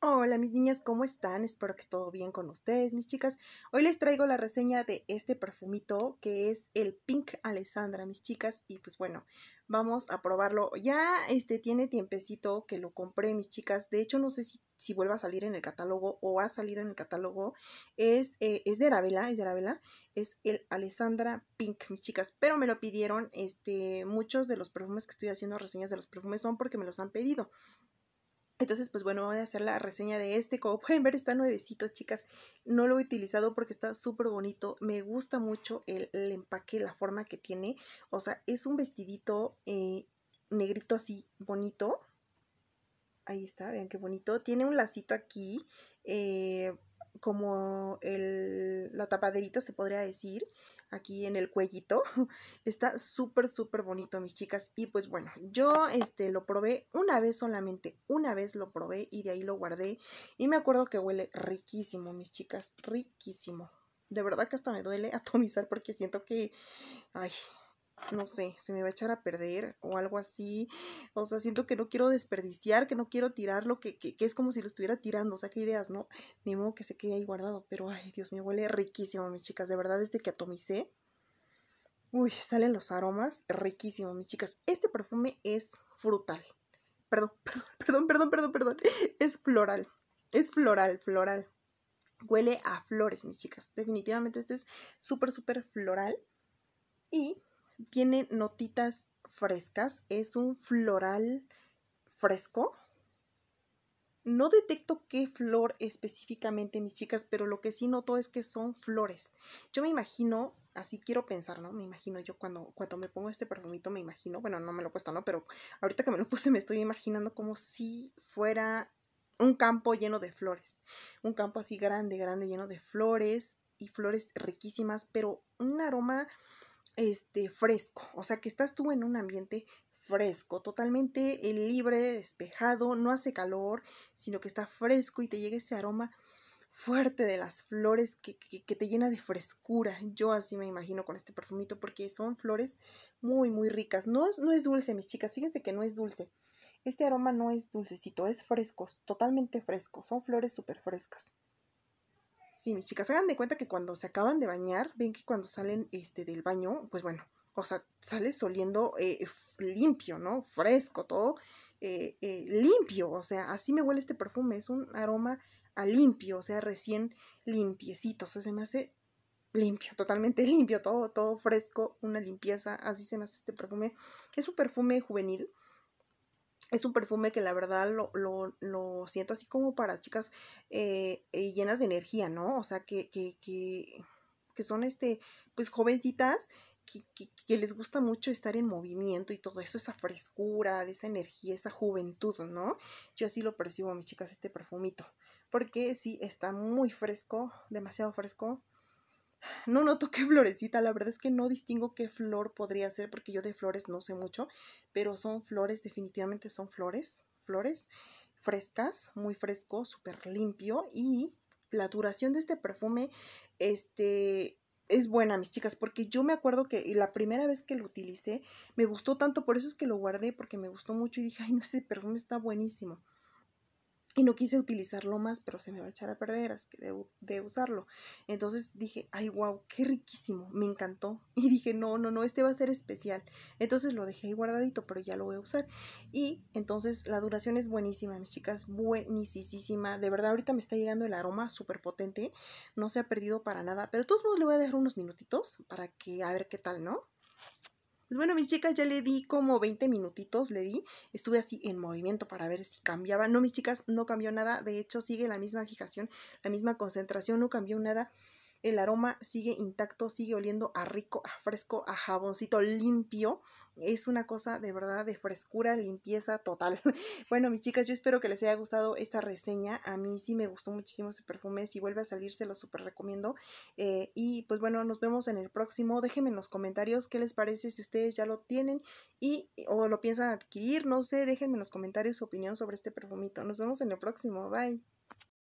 Hola mis niñas, ¿cómo están? Espero que todo bien con ustedes, mis chicas. Hoy les traigo la reseña de este perfumito que es el Pink Alessandra, mis chicas. Y pues bueno, vamos a probarlo. Ya este tiene tiempecito que lo compré, mis chicas. De hecho, no sé si, si vuelva a salir en el catálogo o ha salido en el catálogo. Es, eh, es de Arabella, es de Arabella. Es el Alessandra Pink, mis chicas. Pero me lo pidieron, este, muchos de los perfumes que estoy haciendo reseñas de los perfumes son porque me los han pedido. Entonces, pues bueno, voy a hacer la reseña de este. Como pueden ver, está nuevecito, chicas. No lo he utilizado porque está súper bonito. Me gusta mucho el, empaque, la forma que tiene. O sea, es un vestidito eh, negrito así, bonito. Ahí está, vean qué bonito. Tiene un lacito aquí, eh, como la tapaderita se podría decir aquí en el cuellito. Está súper, súper bonito, mis chicas. Y pues bueno, yo este, lo probé una vez solamente, una vez lo probé y de ahí lo guardé. Y me acuerdo que huele riquísimo, mis chicas, riquísimo. De verdad que hasta me duele atomizar porque siento que, ay, no sé, se me va a echar a perder o algo así. O sea, siento que no quiero desperdiciar, que no quiero tirarlo, que, que, es como si lo estuviera tirando. O sea, qué ideas, ¿no? Ni modo que se quede ahí guardado. Pero, ay, Dios me huele riquísimo, mis chicas. De verdad, desde que atomicé. Uy, salen los aromas. Riquísimo, mis chicas. Este perfume es frutal. Perdón, perdón, perdón, perdón, perdón. Es floral. Es floral, floral. Huele a flores, mis chicas. Definitivamente este es súper, súper floral. Y tiene notitas frescas, es un floral fresco. No detecto qué flor específicamente, mis chicas, pero lo que sí noto es que son flores. Yo me imagino, así quiero pensar, ¿no? Me imagino yo cuando, cuando me pongo este perfumito, me imagino, bueno, no me lo puesto, ¿no? Pero ahorita que me lo puse me estoy imaginando como si fuera un campo lleno de flores. Un campo así grande, grande, lleno de flores y flores riquísimas, pero un aroma este, fresco, o sea que estás tú en un ambiente fresco, totalmente eh, libre, despejado, no hace calor, sino que está fresco y te llega ese aroma fuerte de las flores que, te llena de frescura. Yo así me imagino con este perfumito porque son flores muy, muy ricas. No, no es dulce, mis chicas, fíjense que no es dulce. Este aroma no es dulcecito, es fresco, totalmente fresco. Son flores súper frescas. Sí, mis chicas, hagan de cuenta que cuando se acaban de bañar, ven que cuando salen este, del baño, pues bueno, o sea, sales oliendo eh, limpio, ¿no? Fresco, todo eh, eh, limpio, o sea, así me huele este perfume, es un aroma a limpio, o sea, recién limpiecito, o sea, se me hace limpio, totalmente limpio, todo, todo fresco, una limpieza, así se me hace este perfume. Es un perfume juvenil, es un perfume que la verdad lo, siento así como para chicas eh, eh, llenas de energía, ¿no? O sea, que, son este, pues jovencitas que, les gusta mucho estar en movimiento y todo eso, esa frescura, esa energía, esa juventud, ¿no? Yo así lo percibo, mis chicas, este perfumito. Porque sí, está muy fresco, demasiado fresco no noto qué florecita, la verdad es que no distingo qué flor podría ser porque yo de flores no sé mucho, pero son flores, definitivamente son flores, flores frescas, muy fresco, súper limpio y la duración de este perfume, este, es buena, mis chicas, porque yo me acuerdo que la primera vez que lo utilicé me gustó tanto, por eso es que lo guardé, porque me gustó mucho y dije, ay, no, ese perfume está buenísimo. Y no quise utilizarlo más, pero se me va a echar a perder, así que de usarlo. Entonces dije, ay, wow, qué riquísimo, me encantó. Y dije, no, no, no, este va a ser especial. Entonces lo dejé ahí guardadito, pero ya lo voy a usar. Y entonces la duración es buenísima, mis chicas, buenísima. De verdad, ahorita me está llegando el aroma súper potente, no se ha perdido para nada. Pero de todos modos le voy a dejar unos minutitos para que a ver qué tal, ¿no? Pues bueno, mis chicas, ya le di como 20 minutitos, le di. Estuve así en movimiento para ver si cambiaba. No, mis chicas, no cambió nada. De hecho, sigue la misma fijación, la misma concentración, no cambió nada. El aroma sigue intacto, sigue oliendo a rico, a fresco, a jaboncito limpio. Es una cosa de verdad de frescura, limpieza total. Bueno, mis chicas, yo espero que les haya gustado esta reseña. A mí sí me gustó muchísimo ese perfume. Si vuelve a salir, se lo súper recomiendo. Eh, y pues bueno, nos vemos en el próximo. Déjenme en los comentarios qué les parece, si ustedes ya lo tienen y o lo piensan adquirir. No sé, déjenme en los comentarios su opinión sobre este perfumito. Nos vemos en el próximo. Bye.